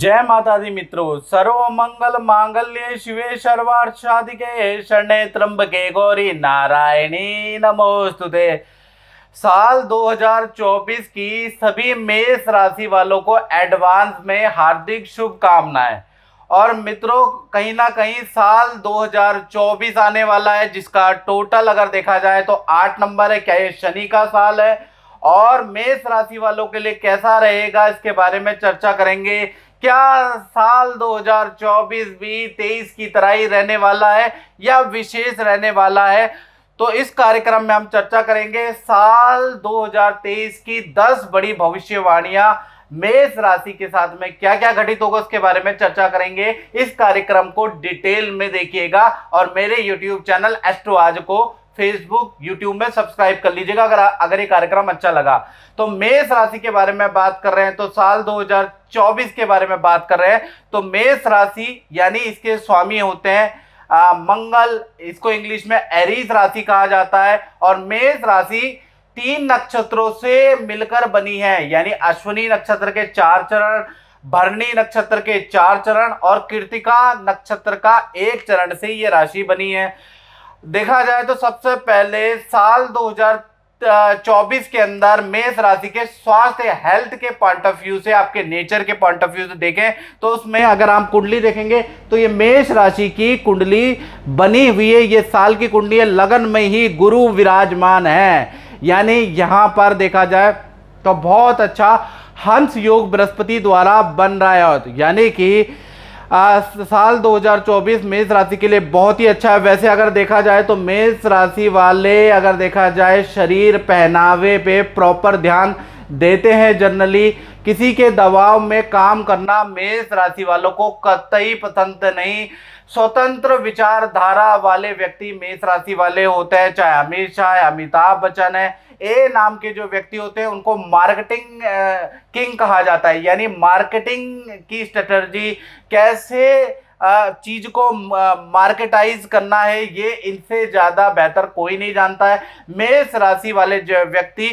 जय माता दी मित्रों सर्व मंगल मांगल्य शिवे सर्वार्थाधिके शरणे त्रंबके गौरी नारायणी नमोस्तुते साल 2024 की सभी मेष राशि वालों को एडवांस में हार्दिक शुभकामनाएं और मित्रों कहीं ना कहीं साल 2024 आने वाला है जिसका टोटल अगर देखा जाए तो आठ नंबर है क्या ये शनि का साल है और मेष राशि वालों के लिए कैसा रहेगा इसके बारे में चर्चा करेंगे क्या साल 2024 भी 23 की तरह ही रहने वाला है या विशेष रहने वाला है तो इस कार्यक्रम में हम चर्चा करेंगे साल 2023 की 10 बड़ी भविष्यवाणियां मेष राशि के साथ में क्या क्या घटित होगा उसके बारे में चर्चा करेंगे इस कार्यक्रम को डिटेल में देखिएगा और मेरे यूट्यूब चैनल एस्ट्रो आज को फेसबुक यूट्यूब में सब्सक्राइब कर लीजिएगा अगर अगर ये कार्यक्रम अच्छा लगा तो मेष राशि के बारे में बात कर रहे हैं तो साल 2024 के बारे में बात कर रहे हैं तो मेष राशि यानी इसके स्वामी होते हैं आ, मंगल इसको इंग्लिश में एरीज राशि कहा जाता है और मेष राशि तीन नक्षत्रों से मिलकर बनी है यानी अश्विनी नक्षत्र के चार चरण भरणी नक्षत्र के चार चरण और कृतिका नक्षत्र का एक चरण से ये राशि बनी है देखा जाए तो सबसे पहले साल 2024 के अंदर मेष राशि के स्वास्थ्य हेल्थ के पॉइंट ऑफ व्यू से आपके नेचर के पॉइंट ऑफ व्यू से देखें तो उसमें अगर हम कुंडली देखेंगे तो ये मेष राशि की कुंडली बनी हुई है ये साल की कुंडली है लगन में ही गुरु विराजमान है यानी यहाँ पर देखा जाए तो बहुत अच्छा हंस योग बृहस्पति द्वारा बन रहा है यानी कि आ, साल 2024 मेष राशि के लिए बहुत ही अच्छा है वैसे अगर देखा जाए तो मेष राशि वाले अगर देखा जाए शरीर पहनावे पे प्रॉपर ध्यान देते हैं जनरली किसी के दबाव में काम करना मेष राशि वालों को कतई पसंद नहीं स्वतंत्र विचारधारा वाले व्यक्ति मेष राशि वाले होते हैं चाहे अमित शाह है अमिताभ बच्चन है ए नाम के जो व्यक्ति होते हैं उनको मार्केटिंग किंग कहा जाता है यानी मार्केटिंग की स्ट्रेटर्जी कैसे चीज़ को मार्केटाइज करना है ये इनसे ज़्यादा बेहतर कोई नहीं जानता है मेष राशि वाले जो व्यक्ति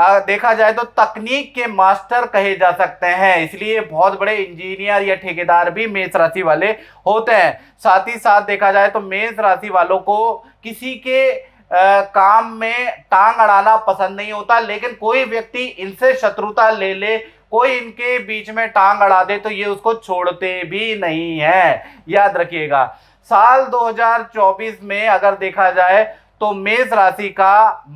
देखा जाए तो तकनीक के मास्टर कहे जा सकते हैं इसलिए बहुत बड़े इंजीनियर या ठेकेदार भी मेष राशि वाले होते हैं साथ ही साथ देखा जाए तो मेष राशि वालों को किसी के आ, काम में टांग अड़ाना पसंद नहीं होता लेकिन कोई व्यक्ति इनसे शत्रुता ले ले कोई इनके बीच में टांग अड़ा दे तो ये उसको छोड़ते भी नहीं है याद रखिएगा साल 2024 में अगर देखा जाए तो मेष राशि का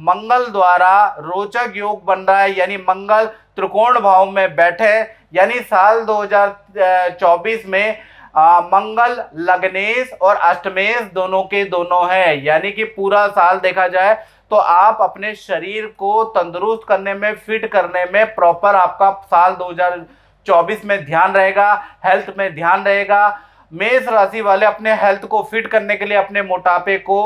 मंगल द्वारा रोचक योग बन रहा है यानी मंगल त्रिकोण भाव में बैठे यानी साल 2024 में आ, मंगल लग्नेश और अष्टमेश दोनों के दोनों हैं यानी कि पूरा साल देखा जाए तो आप अपने शरीर को तंदुरुस्त करने में फिट करने में प्रॉपर आपका साल 2024 में ध्यान रहेगा हेल्थ में ध्यान रहेगा मेष राशि वाले अपने हेल्थ को फिट करने के लिए अपने मोटापे को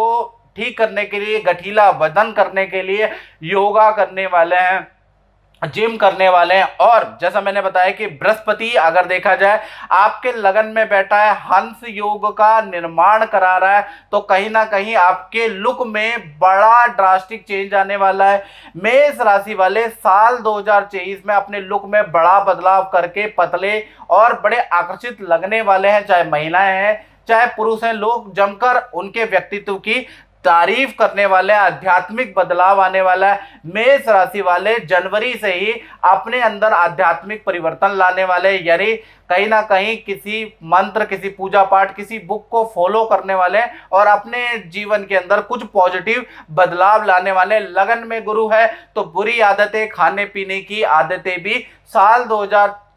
ठीक करने के लिए गठीला वजन करने के लिए योगा करने वाले हैं जिम करने वाले हैं और जैसा मैंने बताया कि बृहस्पति अगर देखा जाए आपके लगन में बैठा है हंस योग का निर्माण करा रहा है तो कहीं ना कहीं आपके लुक में बड़ा ड्रास्टिक चेंज आने वाला है मेष राशि वाले साल 2023 में अपने लुक में बड़ा बदलाव करके पतले और बड़े आकर्षित लगने वाले हैं चाहे महिलाएं हैं चाहे पुरुष हैं लोग जमकर उनके व्यक्तित्व की तारीफ करने वाले आध्यात्मिक बदलाव आने वाला है मेष राशि वाले जनवरी से ही अपने अंदर आध्यात्मिक परिवर्तन लाने वाले यानी कहीं ना कहीं किसी मंत्र किसी पूजा पाठ किसी बुक को फॉलो करने वाले और अपने जीवन के अंदर कुछ पॉजिटिव बदलाव लाने वाले लगन में गुरु है तो बुरी आदतें खाने पीने की आदतें भी साल दो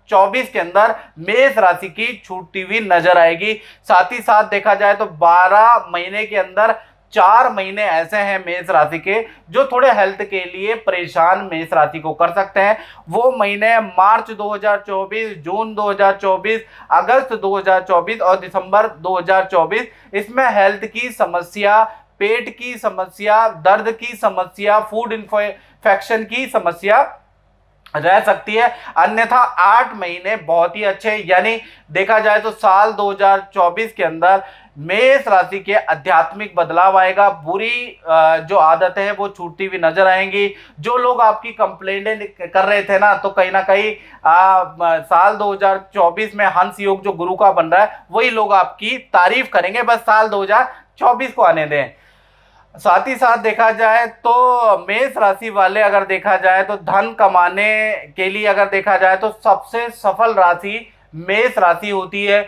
चौबीस के अंदर मेष राशि की छूटती हुई नजर आएगी साथ ही साथ देखा जाए तो बारह महीने के अंदर चार महीने ऐसे हैं मेष राशि के जो थोड़े हेल्थ के लिए परेशान मेष राशि को कर सकते हैं वो महीने मार्च 2024 जून 2024 अगस्त 2024 और दिसंबर 2024 इसमें हेल्थ की समस्या पेट की समस्या दर्द की समस्या फूड इन्फेक्शन की समस्या रह सकती है अन्यथा आठ महीने बहुत ही अच्छे यानी देखा जाए तो साल 2024 के अंदर मेष राशि के आध्यात्मिक बदलाव आएगा बुरी जो आदतें हैं वो छूटती हुई नजर आएंगी जो लोग आपकी कंप्लेंटें कर रहे थे ना तो कहीं ना कहीं साल 2024 में हंस योग जो गुरु का बन रहा है वही लोग आपकी तारीफ करेंगे बस साल 2024 को आने दें साथ ही साथ देखा जाए तो मेष राशि वाले अगर देखा जाए तो धन कमाने के लिए अगर देखा जाए तो सबसे सफल राशि मेष राशि होती है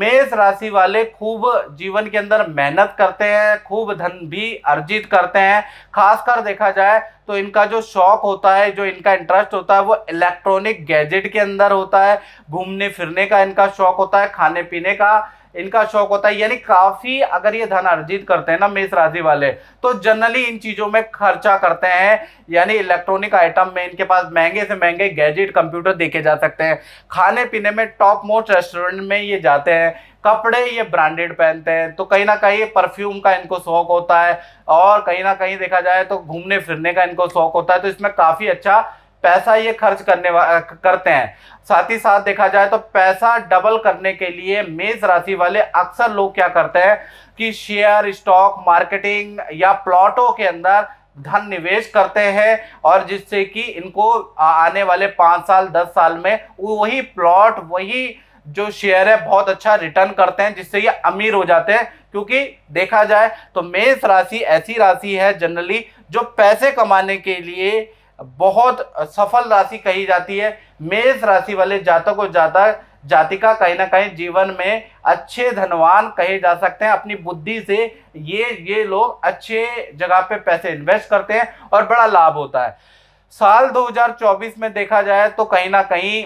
मेष राशि वाले खूब जीवन के अंदर मेहनत करते हैं खूब धन भी अर्जित करते हैं खासकर देखा जाए तो इनका जो शौक होता है जो इनका इंटरेस्ट होता है वो इलेक्ट्रॉनिक गैजेट के अंदर होता है घूमने फिरने का इनका शौक होता है खाने पीने का इनका शौक होता है यानी काफी अगर ये धन अर्जित करते हैं ना मेष राशि वाले तो जनरली इन चीजों में खर्चा करते हैं यानी इलेक्ट्रॉनिक आइटम में इनके पास महंगे से महंगे गैजेट कंप्यूटर देखे जा सकते हैं खाने पीने में टॉप मोस्ट रेस्टोरेंट में ये जाते हैं कपड़े ये ब्रांडेड पहनते हैं तो कहीं ना कहीं परफ्यूम का इनको शौक होता है और कहीं ना कहीं देखा जाए तो घूमने फिरने का इनको शौक होता है तो इसमें काफ़ी अच्छा पैसा ये खर्च करने करते हैं साथ ही साथ देखा जाए तो पैसा डबल करने के लिए मेष राशि वाले अक्सर लोग क्या करते हैं कि शेयर स्टॉक मार्केटिंग या प्लॉटों के अंदर धन निवेश करते हैं और जिससे कि इनको आने वाले पाँच साल दस साल में वही प्लॉट वही जो शेयर है बहुत अच्छा रिटर्न करते हैं जिससे ये अमीर हो जाते हैं क्योंकि देखा जाए तो मेष राशि ऐसी राशि है जनरली जो पैसे कमाने के लिए बहुत सफल राशि कही जाती है मेष राशि वाले जातक और जाता जातिका कहीं ना कहीं जीवन में अच्छे धनवान कहे जा सकते हैं अपनी बुद्धि से ये ये लोग अच्छे जगह पे पैसे इन्वेस्ट करते हैं और बड़ा लाभ होता है साल 2024 में देखा जाए तो कहीं ना कहीं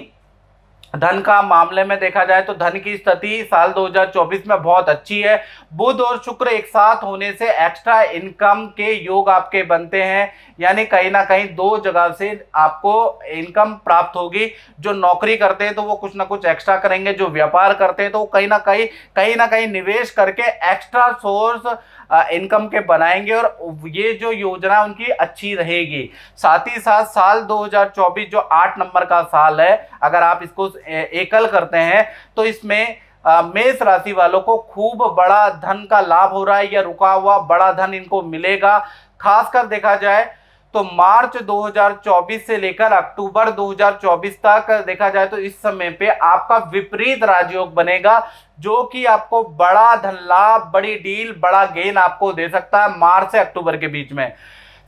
धन का मामले में देखा जाए तो धन की स्थिति साल 2024 में बहुत अच्छी है बुध और शुक्र एक साथ होने से एक्स्ट्रा इनकम के योग आपके बनते हैं यानी कहीं ना कहीं दो जगह से आपको इनकम प्राप्त होगी जो नौकरी करते हैं तो वो कुछ ना कुछ एक्स्ट्रा करेंगे जो व्यापार करते हैं तो कहीं ना कहीं कहीं ना कहीं निवेश करके एक्स्ट्रा सोर्स इनकम के बनाएंगे और ये जो योजना उनकी अच्छी रहेगी साथ ही साथ साल 2024 जो आठ नंबर का साल है अगर आप इसको एकल करते हैं तो इसमें मेष राशि वालों को खूब बड़ा धन का लाभ हो रहा है या रुका हुआ बड़ा धन इनको मिलेगा खासकर देखा जाए तो मार्च 2024 से लेकर अक्टूबर 2024 तक देखा जाए तो इस समय पे आपका विपरीत राजयोग बनेगा जो कि आपको बड़ा धन लाभ बड़ी डील बड़ा गेन आपको दे सकता है मार्च से अक्टूबर के बीच में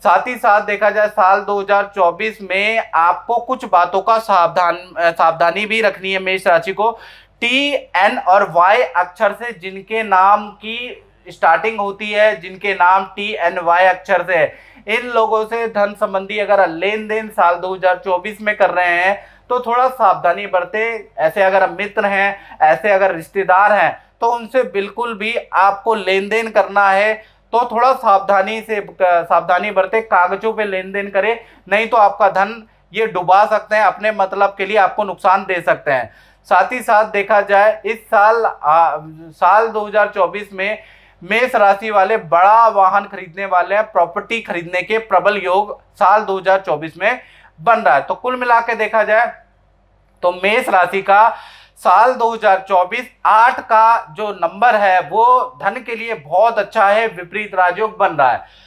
साथ ही साथ देखा जाए साल 2024 में आपको कुछ बातों का सावधान सावधानी भी रखनी है मेष राशि को टी एन और वाई अक्षर से जिनके नाम की स्टार्टिंग होती है जिनके नाम टी एन वाई अक्षर से है इन लोगों से धन संबंधी अगर लेन देन साल 2024 में कर रहे हैं तो थोड़ा सावधानी बरते ऐसे अगर मित्र हैं ऐसे अगर रिश्तेदार हैं तो उनसे बिल्कुल भी आपको लेन देन करना है तो थोड़ा सावधानी से सावधानी बरते कागजों पे लेन देन करे नहीं तो आपका धन ये डुबा सकते हैं अपने मतलब के लिए आपको नुकसान दे सकते हैं साथ ही साथ देखा जाए इस साल आ, साल 2024 में मेष राशि वाले बड़ा वाहन खरीदने वाले हैं प्रॉपर्टी खरीदने के प्रबल योग साल 2024 में बन रहा है तो कुल मिला देखा जाए तो मेष राशि का साल 2024 आठ का जो नंबर है वो धन के लिए बहुत अच्छा है विपरीत राजयोग बन रहा है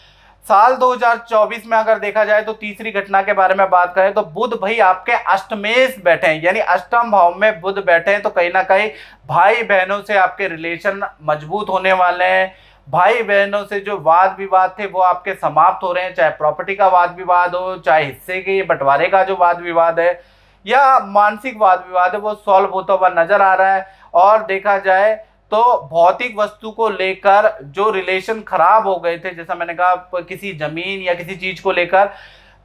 साल 2024 में अगर देखा जाए तो तीसरी घटना के बारे में बात करें तो बुध भाई आपके अष्टमेश बैठे हैं यानी अष्टम भाव में बुध बैठे हैं तो कहीं ना कहीं भाई बहनों से आपके रिलेशन मजबूत होने वाले हैं भाई बहनों से जो वाद विवाद थे वो आपके समाप्त हो रहे हैं चाहे प्रॉपर्टी का वाद विवाद हो चाहे हिस्से के बंटवारे का जो वाद विवाद है यह मानसिक वाद विवाद है वो सॉल्व होता हुआ नजर आ रहा है और देखा जाए तो भौतिक वस्तु को लेकर जो रिलेशन खराब हो गए थे जैसा मैंने कहा किसी जमीन या किसी चीज को लेकर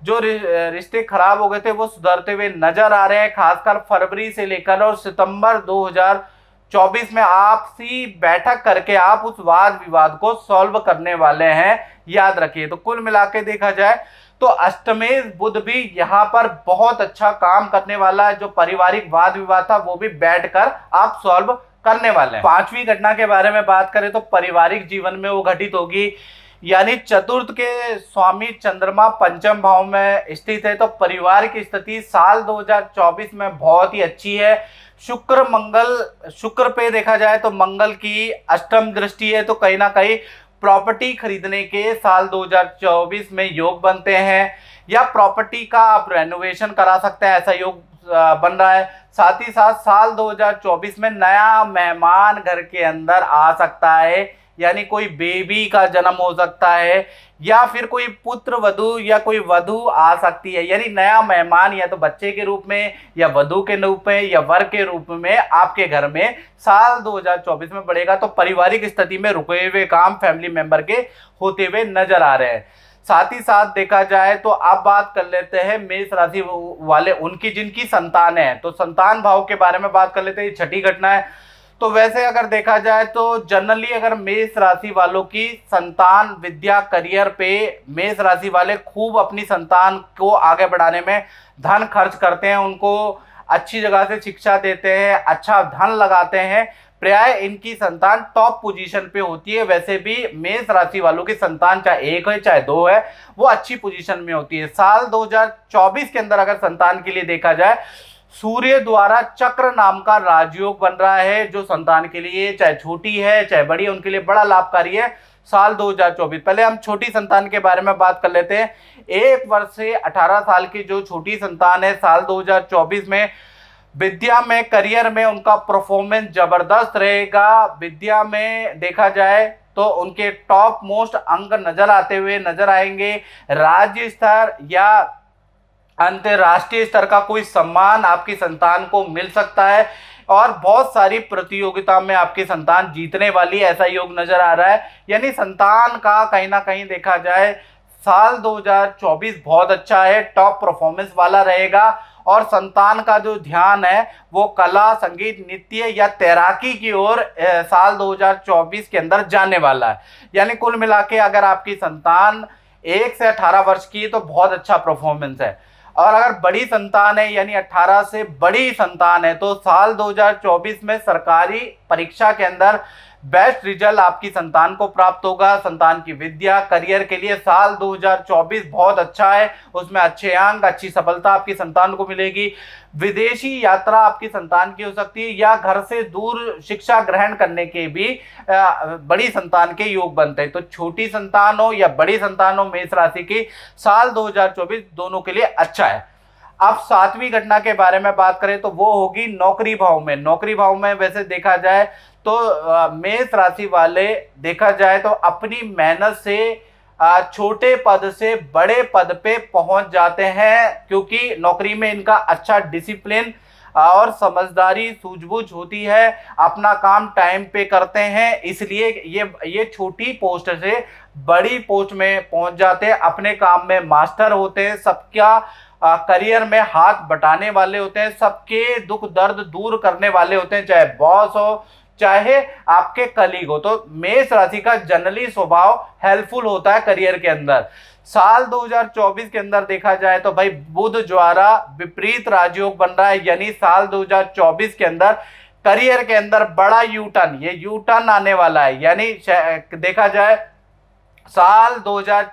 जो रिश्ते खराब हो गए थे वो सुधरते हुए नजर आ रहे हैं खासकर फरवरी से लेकर और सितंबर 2024 में आपसी बैठक करके आप उस वाद विवाद को सॉल्व करने वाले हैं याद रखिए तो कुल मिला देखा जाए तो अष्टमेश बुद्ध भी यहाँ पर बहुत अच्छा काम करने वाला है जो पारिवारिक वाद विवाद था वो भी कर आप सॉल्व करने वाले हैं पांचवी घटना के बारे में बात करें तो पारिवारिक जीवन में वो घटित होगी यानी चतुर्थ के स्वामी चंद्रमा पंचम भाव में स्थित है तो परिवार की स्थिति साल 2024 में बहुत ही अच्छी है शुक्र मंगल शुक्र पे देखा जाए तो मंगल की अष्टम दृष्टि है तो कहीं ना कहीं प्रॉपर्टी खरीदने के साल 2024 में योग बनते हैं या प्रॉपर्टी का आप रेनोवेशन करा सकते हैं ऐसा योग बन रहा है साथ ही साथ साल 2024 में नया मेहमान घर के अंदर आ सकता है यानी कोई बेबी का जन्म हो सकता है या फिर कोई पुत्र वधु या कोई वधु आ सकती है यानी नया मेहमान या तो बच्चे के रूप में या वधु के रूप में या वर के रूप में आपके घर में साल 2024 में बढ़ेगा तो पारिवारिक स्थिति में रुके हुए काम फैमिली मेंबर के होते हुए नजर आ रहे हैं साथ ही साथ देखा जाए तो आप बात कर लेते हैं मेष राशि वाले उनकी जिनकी संतान है तो संतान भाव के बारे में बात कर लेते हैं छठी घटना है तो वैसे अगर देखा जाए तो जनरली अगर मेष राशि वालों की संतान विद्या करियर पे मेष राशि वाले खूब अपनी संतान को आगे बढ़ाने में धन खर्च करते हैं उनको अच्छी जगह से शिक्षा देते हैं अच्छा धन लगाते हैं प्राय इनकी संतान टॉप पोजीशन पे होती है वैसे भी मेष राशि वालों की संतान चाहे एक है चाहे दो है वो अच्छी पोजीशन में होती है साल 2024 के अंदर अगर संतान के लिए देखा जाए सूर्य द्वारा चक्र नाम का राजयोग बन रहा है जो संतान के लिए चाहे छोटी है चाहे बड़ी है उनके लिए बड़ा लाभकारी है साल 2024 पहले हम छोटी संतान के बारे में बात कर लेते हैं एक वर्ष से 18 साल की जो छोटी संतान है साल 2024 में विद्या में करियर में उनका परफॉर्मेंस जबरदस्त रहेगा विद्या में देखा जाए तो उनके टॉप मोस्ट अंक नजर आते हुए नजर आएंगे राज्य स्तर या अंतर्राष्ट्रीय स्तर का कोई सम्मान आपकी संतान को मिल सकता है और बहुत सारी प्रतियोगिता में आपकी संतान जीतने वाली ऐसा योग नज़र आ रहा है यानी संतान का कहीं ना कहीं देखा जाए साल 2024 बहुत अच्छा है टॉप परफॉर्मेंस वाला रहेगा और संतान का जो ध्यान है वो कला संगीत नृत्य या तैराकी की ओर साल 2024 के अंदर जाने वाला है यानी कुल मिला के अगर आपकी संतान एक से अठारह वर्ष की है तो बहुत अच्छा परफॉर्मेंस है और अगर बड़ी संतान है यानी 18 से बड़ी संतान है तो साल 2024 में सरकारी परीक्षा के अंदर बेस्ट रिजल्ट आपकी संतान को प्राप्त होगा संतान की विद्या करियर के लिए साल 2024 बहुत अच्छा है उसमें अच्छे अंक अच्छी सफलता आपकी संतान को मिलेगी विदेशी यात्रा आपकी संतान की हो सकती है या घर से दूर शिक्षा ग्रहण करने के भी बड़ी संतान के योग बनते हैं तो छोटी संतान हो या बड़ी संतान हो मेष राशि की साल 2024 दोनों के लिए अच्छा है अब सातवीं घटना के बारे में बात करें तो वो होगी नौकरी भाव में नौकरी भाव में वैसे देखा जाए तो मेष राशि वाले देखा जाए तो अपनी मेहनत से छोटे पद से बड़े पद पे पहुंच जाते हैं क्योंकि नौकरी में इनका अच्छा डिसिप्लिन और समझदारी सूझबूझ होती है अपना काम टाइम पे करते हैं इसलिए ये ये छोटी पोस्ट से बड़ी पोस्ट में पहुंच जाते हैं अपने काम में मास्टर होते हैं सबका करियर में हाथ बटाने वाले होते हैं सबके दुख दर्द दूर करने वाले होते हैं चाहे बॉस हो चाहे आपके कलीग हो तो मेष राशि का जनरली स्वभाव हेल्पफुल होता है करियर के अंदर साल 2024 के अंदर देखा जाए तो भाई बुध ज्वारा विपरीत राजयोग बन रहा है यानी साल 2024 के अंदर करियर के अंदर बड़ा यूटर्न ये यूटर्न आने वाला है यानी देखा जाए साल 2000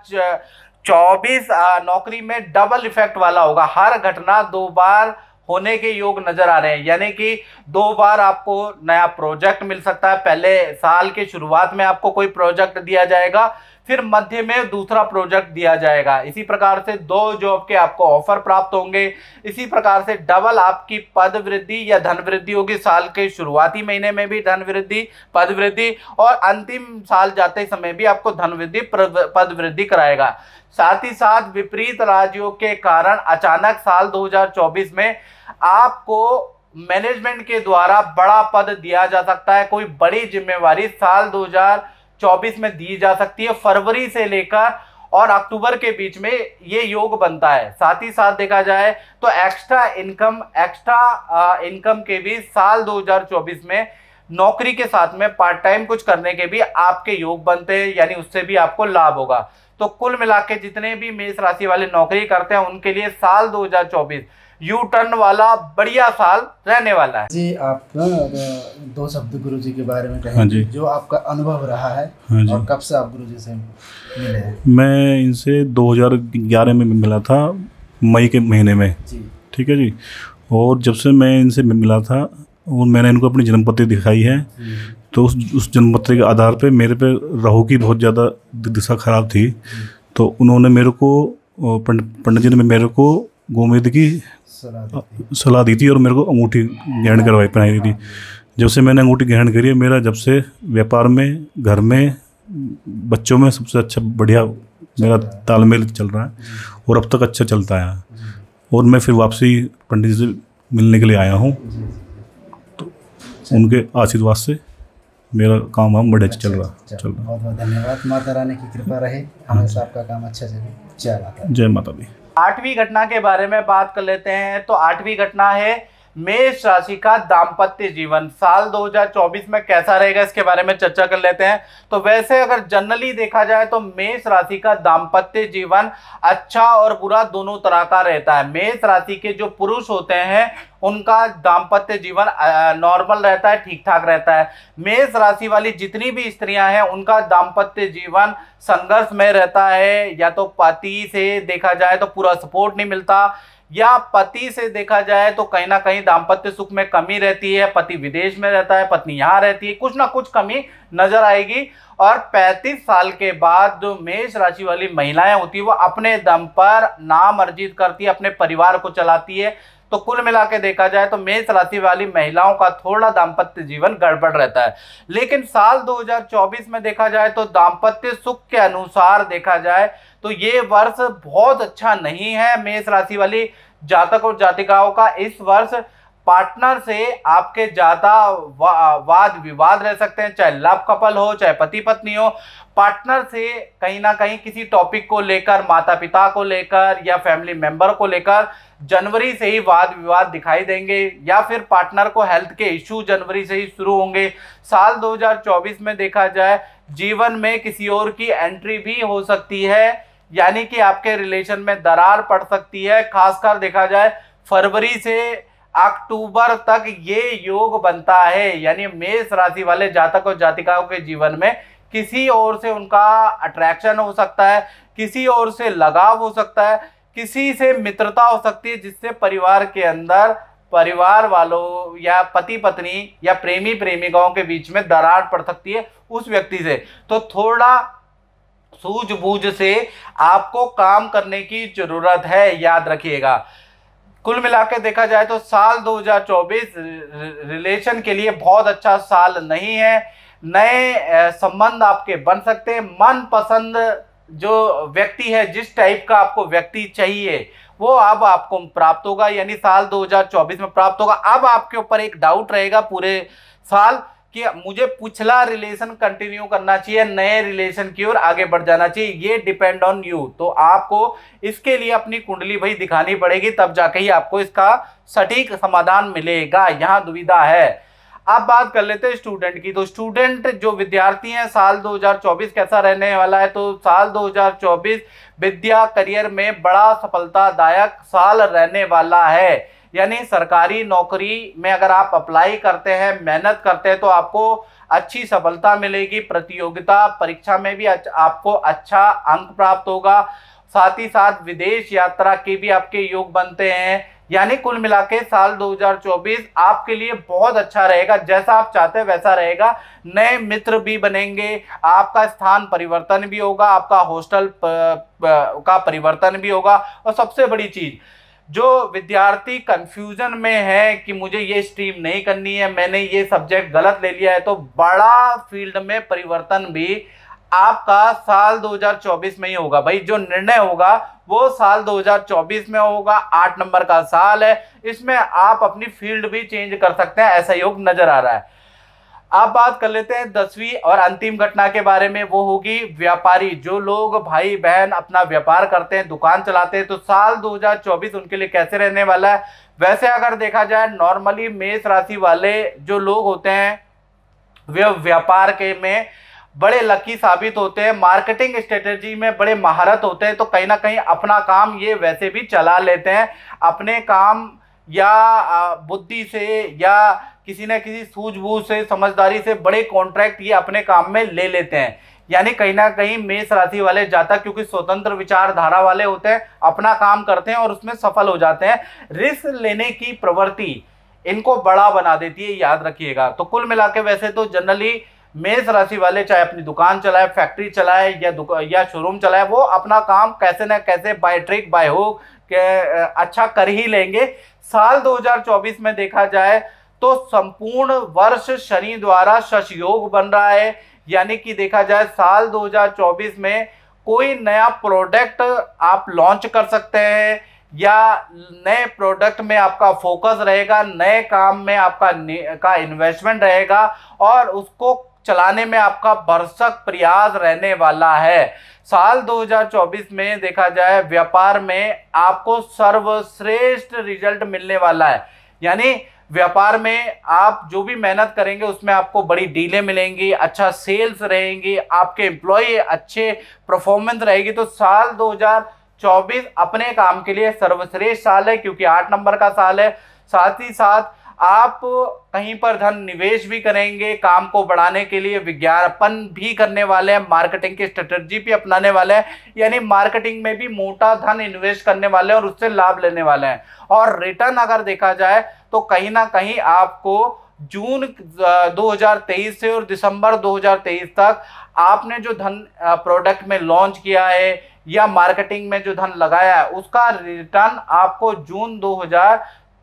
24 नौकरी में डबल इफेक्ट वाला होगा हर घटना दो बार होने के योग नज़र आ रहे हैं यानी कि दो बार आपको नया प्रोजेक्ट मिल सकता है पहले साल के शुरुआत में आपको कोई प्रोजेक्ट दिया जाएगा फिर मध्य में दूसरा प्रोजेक्ट दिया जाएगा इसी प्रकार से दो जॉब के आपको ऑफर प्राप्त होंगे इसी प्रकार से डबल आपकी पद वृद्धि या धन वृद्धि होगी साल के शुरुआती महीने में भी धन वृद्धि पद वृद्धि और अंतिम साल जाते समय भी आपको धन वृद्धि पद वृद्धि कराएगा साथ ही साथ विपरीत राज्यों के कारण अचानक साल 2024 में आपको मैनेजमेंट के द्वारा बड़ा पद दिया जा सकता है कोई बड़ी जिम्मेवारी साल 2024 चौबीस में दी जा सकती है फरवरी से लेकर और अक्टूबर के बीच में ये योग बनता है साथ ही साथ देखा जाए तो एक्स्ट्रा इनकम एक्स्ट्रा इनकम के भी साल 2024 में नौकरी के साथ में पार्ट टाइम कुछ करने के भी आपके योग बनते हैं यानी उससे भी आपको लाभ होगा तो कुल मिला जितने भी मेष राशि वाले नौकरी करते हैं उनके लिए साल 2024 यू टर्न वाला बढ़िया साल रहने वाला है जी आप दो शब्द गुरु जी के बारे में कहें हाँ जो आपका अनुभव रहा है हाँ जी और कब से आप गुरु जी से मिले मैं इनसे 2011 में मिला था मई के महीने में जी ठीक है जी और जब से मैं इनसे मिला था और मैंने इनको अपनी जन्मपत्री दिखाई है तो उस उस जन्मपत्री के आधार पे मेरे पे राहु की बहुत ज़्यादा दिशा खराब थी तो उन्होंने मेरे को पंडित जी ने मेरे को गोमेद की सलाह दी थी और मेरे को अंगूठी ग्रहण करवाई पहनाई थी जब से मैंने अंगूठी ग्रहण करी है मेरा जब से व्यापार में घर में बच्चों में सबसे अच्छा बढ़िया मेरा तालमेल चल रहा है और अब तक अच्छा चलता है और मैं फिर वापसी पंडित जी से मिलने के लिए आया हूँ तो उनके आशीर्वाद से मेरा काम हम बड़े अच्छा चल रहा चल रहा बहुत बहुत धन्यवाद माता रानी की कृपा रहे हमेशा हाँ, आपका काम अच्छा चले जय माता जय माता दी आठवीं घटना के बारे में बात कर लेते हैं तो आठवीं घटना है मेष राशि का दाम्पत्य जीवन साल 2024 में कैसा रहेगा इसके बारे में चर्चा कर लेते हैं तो वैसे अगर जनरली देखा जाए तो मेष राशि का दाम्पत्य जीवन अच्छा और बुरा दोनों तरह का रहता है मेष राशि के जो पुरुष होते हैं उनका दाम्पत्य जीवन नॉर्मल रहता है ठीक ठाक रहता है मेष राशि वाली जितनी भी स्त्रियां हैं उनका दाम्पत्य जीवन संघर्ष में रहता है या तो पति से देखा जाए तो पूरा सपोर्ट नहीं मिलता या पति से देखा जाए तो कहीं ना कहीं दाम्पत्य सुख में कमी रहती है पति विदेश में रहता है पत्नी यहाँ रहती है कुछ ना कुछ कमी नजर आएगी और 35 साल के बाद जो मेष राशि वाली महिलाएं होती है वो अपने दम पर नाम अर्जित करती है अपने परिवार को चलाती है तो कुल मिला के देखा जाए तो मेष राशि वाली महिलाओं का थोड़ा दाम्पत्य जीवन गड़बड़ रहता है लेकिन साल 2024 में देखा जाए तो दाम्पत्य सुख के अनुसार देखा जाए तो ये वर्ष बहुत अच्छा नहीं है मेष राशि वाली जातक और जातिकाओं का इस वर्ष पार्टनर से आपके ज़्यादा वाद विवाद रह सकते हैं चाहे लव कपल हो चाहे पति पत्नी हो पार्टनर से कहीं ना कहीं किसी टॉपिक को लेकर माता पिता को लेकर या फैमिली मेंबर को लेकर जनवरी से ही वाद विवाद दिखाई देंगे या फिर पार्टनर को हेल्थ के इश्यू जनवरी से ही शुरू होंगे साल 2024 में देखा जाए जीवन में किसी और की एंट्री भी हो सकती है यानी कि आपके रिलेशन में दरार पड़ सकती है खासकर देखा जाए फरवरी से अक्टूबर तक ये योग बनता है यानी मेष राशि वाले जातक और जातिकाओं के जीवन में किसी और से उनका अट्रैक्शन हो सकता है किसी और से लगाव हो सकता है किसी से मित्रता हो सकती है जिससे परिवार के अंदर परिवार वालों या पति पत्नी या प्रेमी प्रेमिकाओं के बीच में दरार पड़ सकती है उस व्यक्ति से तो थोड़ा सूझबूझ से आपको काम करने की ज़रूरत है याद रखिएगा कुल मिलाकर देखा जाए तो साल 2024 रिलेशन के लिए बहुत अच्छा साल नहीं है नए संबंध आपके बन सकते हैं मनपसंद जो व्यक्ति है जिस टाइप का आपको व्यक्ति चाहिए वो अब आपको प्राप्त होगा यानी साल 2024 में प्राप्त होगा अब आपके ऊपर एक डाउट रहेगा पूरे साल कि मुझे पिछला रिलेशन कंटिन्यू करना चाहिए नए रिलेशन की ओर आगे बढ़ जाना चाहिए ये डिपेंड ऑन यू तो आपको इसके लिए अपनी कुंडली भाई दिखानी पड़ेगी तब जाके ही आपको इसका सटीक समाधान मिलेगा यहाँ दुविधा है अब बात कर लेते हैं स्टूडेंट की तो स्टूडेंट जो विद्यार्थी हैं साल 2024 कैसा रहने वाला है तो साल 2024 विद्या करियर में बड़ा सफलतादायक साल रहने वाला है यानी सरकारी नौकरी में अगर आप अप्लाई करते हैं मेहनत करते हैं तो आपको अच्छी सफलता मिलेगी प्रतियोगिता परीक्षा में भी आपको अच्छा अंक प्राप्त होगा साथ ही साथ विदेश यात्रा के भी आपके योग बनते हैं यानी कुल मिला के साल 2024 आपके लिए बहुत अच्छा रहेगा जैसा आप चाहते हैं वैसा रहेगा नए मित्र भी बनेंगे आपका स्थान परिवर्तन भी होगा आपका हॉस्टल का परिवर्तन भी होगा और सबसे बड़ी चीज़ जो विद्यार्थी कंफ्यूजन में है कि मुझे ये स्ट्रीम नहीं करनी है मैंने ये सब्जेक्ट गलत ले लिया है तो बड़ा फील्ड में परिवर्तन भी आपका साल 2024 में ही होगा भाई जो निर्णय होगा वो साल 2024 में होगा आठ नंबर का साल है इसमें आप अपनी फील्ड भी चेंज कर सकते हैं ऐसा योग नजर आ रहा है आप बात कर लेते हैं दसवीं और अंतिम घटना के बारे में वो होगी व्यापारी जो लोग भाई बहन अपना व्यापार करते हैं दुकान चलाते हैं तो साल 2024 उनके लिए कैसे रहने वाला है वैसे अगर देखा जाए नॉर्मली मेष राशि वाले जो लोग होते हैं वे व्यापार के में बड़े लकी साबित होते हैं मार्केटिंग स्ट्रेटेजी में बड़े महारत होते हैं तो कहीं ना कहीं अपना काम ये वैसे भी चला लेते हैं अपने काम या बुद्धि से या किसी न किसी सूझबूझ से समझदारी से बड़े कॉन्ट्रैक्ट ये अपने काम में ले लेते हैं यानी कहीं ना कहीं मेष राशि वाले जाता क्योंकि स्वतंत्र विचारधारा वाले होते हैं अपना काम करते हैं और उसमें सफल हो जाते हैं रिस्क लेने की प्रवृत्ति इनको बड़ा बना देती है याद रखिएगा तो कुल मिला वैसे तो जनरली मेष राशि वाले चाहे अपनी दुकान चलाए फैक्ट्री चलाए या या शोरूम चलाए वो अपना काम कैसे ना कैसे बाय ट्रिक बाय हो के अच्छा कर ही लेंगे साल 2024 में देखा जाए तो संपूर्ण वर्ष शनि द्वारा शश योग बन रहा है यानी कि देखा जाए साल 2024 में कोई नया प्रोडक्ट आप लॉन्च कर सकते हैं या नए प्रोडक्ट में आपका फोकस रहेगा नए काम में आपका का इन्वेस्टमेंट रहेगा और उसको चलाने में आपका भरसक प्रयास रहने वाला है साल 2024 में देखा जाए व्यापार में आपको सर्वश्रेष्ठ रिजल्ट मिलने वाला है यानी व्यापार में आप जो भी मेहनत करेंगे उसमें आपको बड़ी डीलें मिलेंगी अच्छा सेल्स रहेंगी आपके एम्प्लॉय अच्छे परफॉर्मेंस रहेगी तो साल 2024 अपने काम के लिए सर्वश्रेष्ठ साल है क्योंकि आठ नंबर का साल है साथ ही साथ आप कहीं पर धन निवेश भी करेंगे काम को बढ़ाने के लिए विज्ञापन भी करने वाले हैं मार्केटिंग की स्ट्रेटजी भी अपनाने वाले हैं यानी मार्केटिंग में भी मोटा धन इन्वेस्ट करने वाले हैं और उससे लाभ लेने वाले हैं और रिटर्न अगर देखा जाए तो कहीं ना कहीं आपको जून 2023 से और दिसंबर 2023 तक आपने जो धन प्रोडक्ट में लॉन्च किया है या मार्केटिंग में जो धन लगाया है उसका रिटर्न आपको जून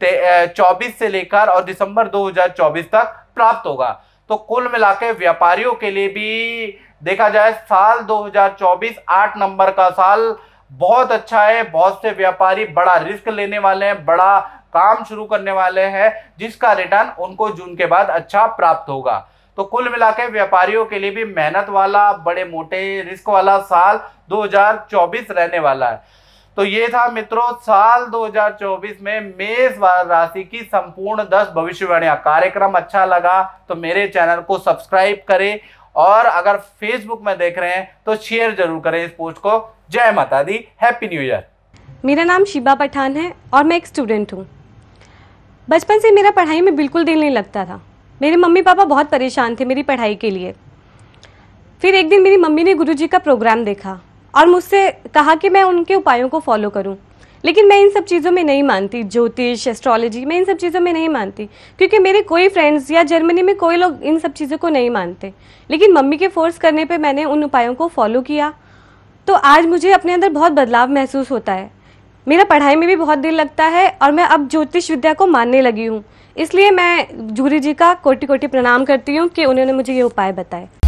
चौबीस से लेकर और दिसंबर 2024 तक प्राप्त होगा तो कुल मिलाकर व्यापारियों के लिए भी देखा जाए साल 2024 आठ नंबर का साल बहुत अच्छा है बहुत से व्यापारी बड़ा रिस्क लेने वाले हैं बड़ा काम शुरू करने वाले हैं जिसका रिटर्न उनको जून के बाद अच्छा प्राप्त होगा तो कुल मिलाकर व्यापारियों के लिए भी मेहनत वाला बड़े मोटे रिस्क वाला साल 2024 रहने वाला है तो ये था मित्रों साल 2024 में मेष राशि की संपूर्ण दस भविष्यवाणियां कार्यक्रम अच्छा लगा तो मेरे चैनल को सब्सक्राइब करें और अगर फेसबुक में देख रहे हैं तो शेयर जरूर करें इस पोस्ट को जय माता दी हैप्पी न्यू ईयर मेरा नाम शिबा पठान है और मैं एक स्टूडेंट हूँ बचपन से मेरा पढ़ाई में बिल्कुल दिल नहीं लगता था मेरे मम्मी पापा बहुत परेशान थे मेरी पढ़ाई के लिए फिर एक दिन मेरी मम्मी ने गुरुजी का प्रोग्राम देखा और मुझसे कहा कि मैं उनके उपायों को फॉलो करूं लेकिन मैं इन सब चीज़ों में नहीं मानती ज्योतिष एस्ट्रोलॉजी मैं इन सब चीज़ों में नहीं मानती क्योंकि मेरे कोई फ्रेंड्स या जर्मनी में कोई लोग इन सब चीज़ों को नहीं मानते लेकिन मम्मी के फोर्स करने पर मैंने उन उपायों को फॉलो किया तो आज मुझे अपने अंदर बहुत बदलाव महसूस होता है मेरा पढ़ाई में भी बहुत दिल लगता है और मैं अब ज्योतिष विद्या को मानने लगी हूँ इसलिए मैं जूरी जी का कोटि कोटि प्रणाम करती हूँ कि उन्होंने मुझे ये उपाय बताए